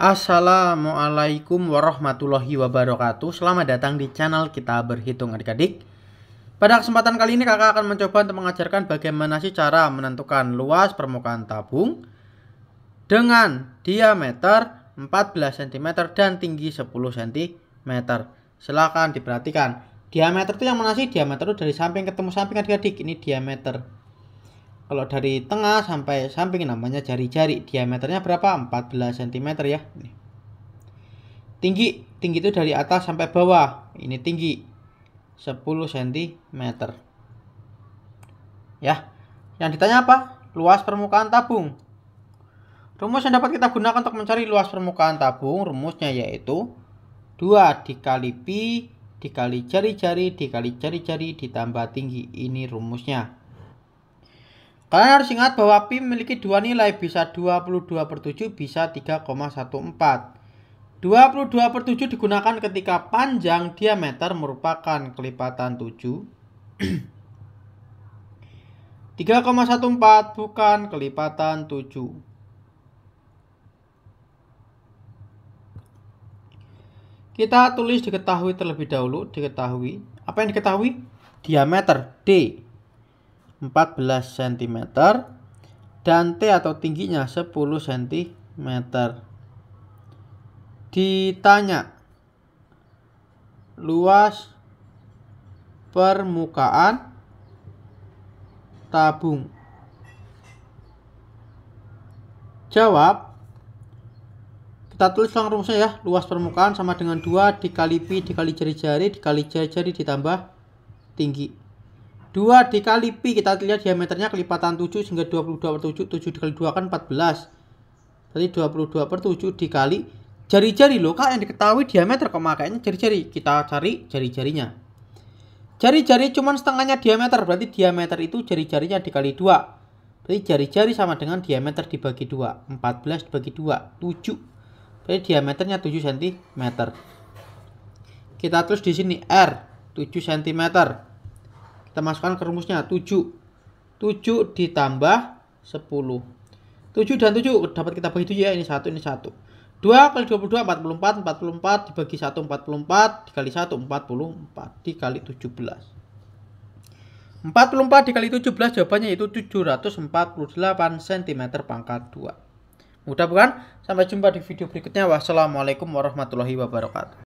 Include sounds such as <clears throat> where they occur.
Assalamualaikum warahmatullahi wabarakatuh Selamat datang di channel kita berhitung adik-adik Pada kesempatan kali ini kakak akan mencoba untuk mengajarkan bagaimana sih cara menentukan luas permukaan tabung Dengan diameter 14 cm dan tinggi 10 cm Silahkan diperhatikan Diameter itu yang mana sih? Diameter itu dari samping ketemu samping adik-adik Ini diameter kalau dari tengah sampai samping namanya jari-jari. Diameternya berapa? 14 cm ya. Ini. Tinggi, tinggi itu dari atas sampai bawah. Ini tinggi 10 cm. Ya. Yang ditanya apa? Luas permukaan tabung. Rumus yang dapat kita gunakan untuk mencari luas permukaan tabung, rumusnya yaitu 2 dikali pi dikali jari-jari dikali jari-jari ditambah tinggi. Ini rumusnya. Kalian harus ingat bahwa pi memiliki dua nilai, bisa 22 per 7, bisa 3,14. 22 per 7 digunakan ketika panjang diameter merupakan kelipatan 7. 3,14 <clears throat> bukan kelipatan 7. Kita tulis diketahui terlebih dahulu, diketahui. Apa yang diketahui? Diameter D. 14 cm dan T atau tingginya 10 cm. Ditanya luas permukaan tabung. Jawab. Kita tulis langsung rumusnya ya. Luas permukaan sama dengan 2 dikali pi dikali jari-jari dikali jari-jari ditambah tinggi. 2 dikali pi kita lihat diameternya kelipatan 7 sehingga 22 per 7 7 dikali 2 kan 14 Jadi 22 per 7 dikali jari-jari loh kak yang diketahui diameter kok makanya jari-jari kita cari jari-jarinya jari-jari cuma setengahnya diameter berarti diameter itu jari-jarinya dikali 2 berarti jari-jari sama dengan diameter dibagi 2 14 dibagi 2 7 berarti diameternya 7 cm kita tulis di sini R 7 cm kita masukkan ke rumusnya 7. 7 ditambah 10. 7 dan 7 dapat kita bagi 7 ya. Ini 1, ini 1. 2 kali 22, 44. 44 dibagi 1, 44. Dikali 1, 44. Dikali 17. 44 dikali 17 jawabannya itu 748 cm pangkat 2. Mudah bukan? Sampai jumpa di video berikutnya. Wassalamualaikum warahmatullahi wabarakatuh.